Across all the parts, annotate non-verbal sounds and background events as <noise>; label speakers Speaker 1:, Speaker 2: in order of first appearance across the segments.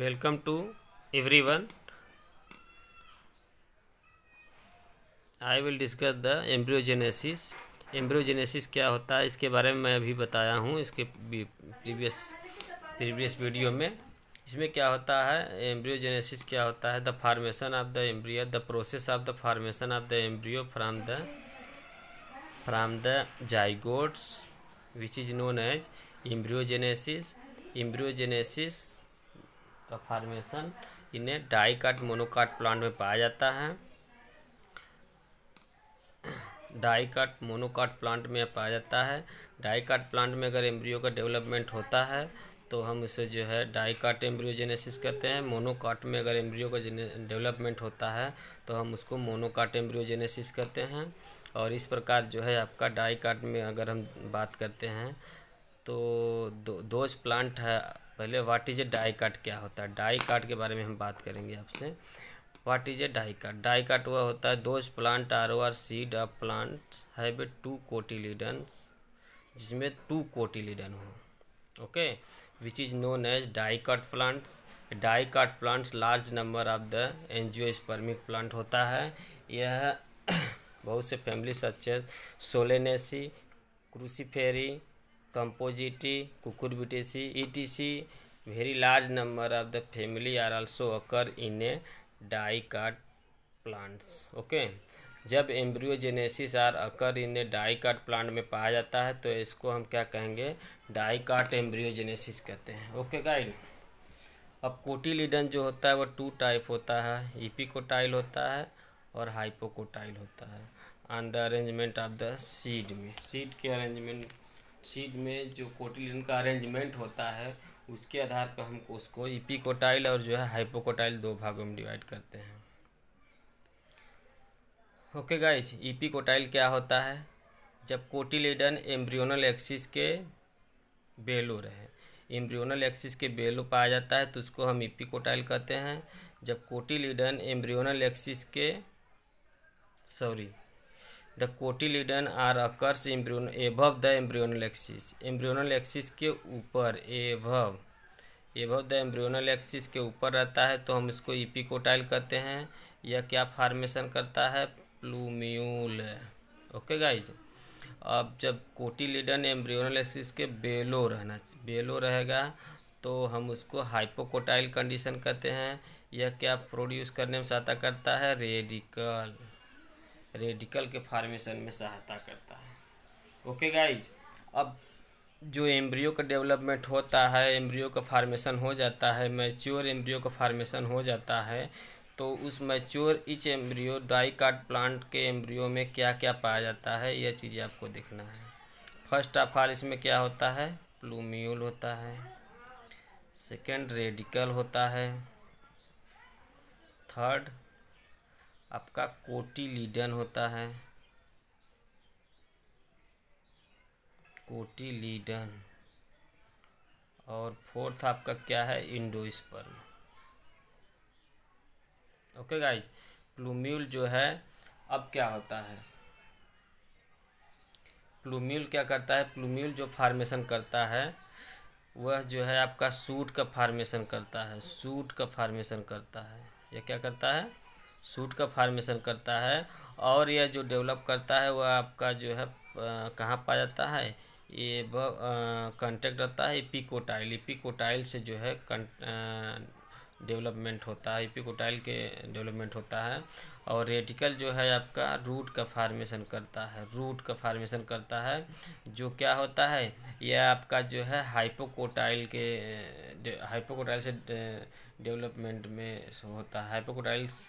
Speaker 1: To everyone I will discuss the embryogenesis embryogenesis क्या होता है इसके बारे में मैं अभी बताया हूँ इसके प्रीवियस प्रीवियस वीडियो में इसमें क्या होता है एम्ब्रियोजेनेसिस क्या होता है the formation of the embryo the process of the formation of the embryo from the from the zygotes which is known as embryogenesis embryogenesis का फार्मेशन इन्हें डाईकाट मोनोकाट प्लांट में पाया जाता है डाईकाट मोनोकाट प्लांट में पाया जाता है डाईकाट प्लांट में अगर एम्ब्रियो का डेवलपमेंट होता है तो हम उसे जो है डाईकाट एम्ब्रियो जेनेसिस कहते हैं मोनोकाट में अगर एम्ब्रियो का डेवलपमेंट होता है तो हम उसको मोनोकाट एम्ब्रियो जेनेसिस कहते हैं और इस प्रकार जो है आपका डाईकाट में अगर हम बात करते हैं तो दो दोज प्लांट है पहले वाट इज ए डाई काट क्या होता है डाई काट के बारे में हम बात करेंगे आपसे what is a dicot dicot वह होता है those plant are are seed of plant have a two cotyledon जिसमें टू कोटिलीडन हो okay which is known as dicot plants dicot plants large number of the spermic plant होता है यह <coughs> बहुत से family such as Solanaceae Cruciferae Compositae etc very large number of the family are also occur in a die card plants okay जब embryogenesis are occur in a dicot plant में पाया जाता है तो इसको हम क्या कहेंगे डाई कार्ड एम्ब्रियोजेनेसिस कहते हैं ओके गाइड अब कोटिलिडन जो होता है वो टू टाइप होता है ईपिकोटाइल होता है और हाइपोकोटाइल होता है on the arrangement of the seed में सीड के अरेंजमेंट सीड में जो कोटिलिन का अरेंजमेंट होता है उसके आधार पर हम उसको इपिकोटाइल और जो है हाइपोकोटाइल दो भागों में डिवाइड करते हैं ओके गाइज इपिकोटाइल क्या होता है जब कोटिलेडन एम्ब्रियोनल एक्सिस के बेलो रहे एम्ब्रियोनल एक्सिस के बेलो पाया जाता है तो उसको हम इपिकोटाइल कहते हैं जब कोटिलेडन एम्ब्रियोनल एक्सिस के sorry the cotyledon are occurs embryon above the embryonal axis. Embryonal axis के ऊपर above above the embryonal axis के ऊपर रहता है तो हम इसको इपिकोटाइल कहते हैं यह क्या फार्मेशन करता है प्लूम्यूल ओके गाइज अब जब कोटिलीडन एम्ब्रियोनल एक्सिस के बेलो रहना बेलो रहेगा तो हम उसको हाइपोकोटाइल कंडीशन कहते हैं यह क्या प्रोड्यूस करने में सहायता करता है रेडिकल रेडिकल के फॉर्मेशन में सहायता करता है ओके गाइज अब जो एम्ब्रियो का डेवलपमेंट होता है एम्ब्रियो का फार्मेशन हो जाता है मैच्योर एम्ब्रियो का फार्मेशन हो जाता है तो उस mature each embryo dicot plant के एम्ब्रियो में क्या क्या पाया जाता है यह चीज़ें आपको देखना है फर्स्ट ऑफ ऑल इसमें क्या होता है प्लूम्यूल होता है सेकेंड रेडिकल होता है थर्ड आपका कोटिलीडन होता है कोटिलीडन और फोर्थ आपका क्या है इंडोस्पर्म ओके गाइज प्लूम्यूल जो है अब क्या होता है प्लूम्यूल क्या करता है प्लूम्यूल जो फार्मेशन करता है वह जो है आपका सूट का फार्मेशन करता है सूट का फार्मेशन करता है यह क्या करता है सूट का फार्मेशन करता है और यह जो डेवलप करता है वह आपका जो है कहाँ पाया जाता है ये कंटेक्ट रहता है पिकोटाइल पिकोटाइल से जो है डेवलपमेंट होता है पिकोटाइल के डेवलपमेंट होता है और रेटिकल जो है आपका रूट का फार्मेशन करता है रूट का फार्मेशन करता है जो क्या होता है यह आपका जो है हाइपोकोटाइल के हाइपोकोटाइल से डेवलपमेंट में होता है हाइपोकोटाइल्स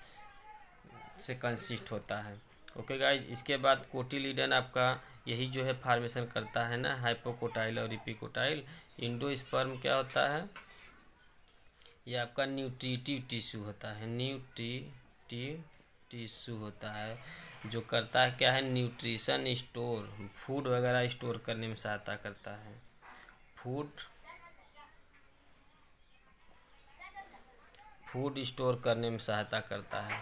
Speaker 1: से कंसिस्ट होता है ओके गाइज इसके बाद कोटिलीडन आपका यही जो है फार्मेशन करता है ना हाइपोकोटाइल और इपिकोटाइल स्पर्म क्या होता है ये आपका न्यूट्रीटिव टिश्यू होता है न्यूट्रीटिव टिश्यू होता है जो करता है क्या है न्यूट्रिशन स्टोर फूड वगैरह स्टोर करने में सहायता करता है फूड फूड स्टोर करने में सहायता करता है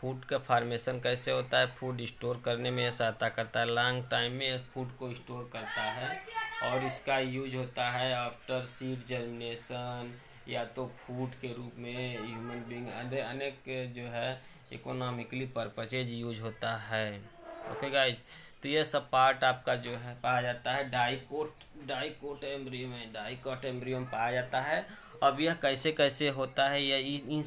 Speaker 1: फूड का फार्मेशन कैसे होता है फूड स्टोर करने में सहायता करता है लॉन्ग टाइम में फूड को स्टोर करता है और इसका यूज होता है आफ्टर सीड जर्मिनेशन या तो फूड के रूप में ह्यूमन बींग अनेक जो है इकोनॉमिकली पर्पजेज यूज होता है ओके गाइज तो ये सब पार्ट आपका जो है पाया जाता है dicot dicot embryo dicot embryo पाया जाता है अब यह कैसे कैसे होता है यह इन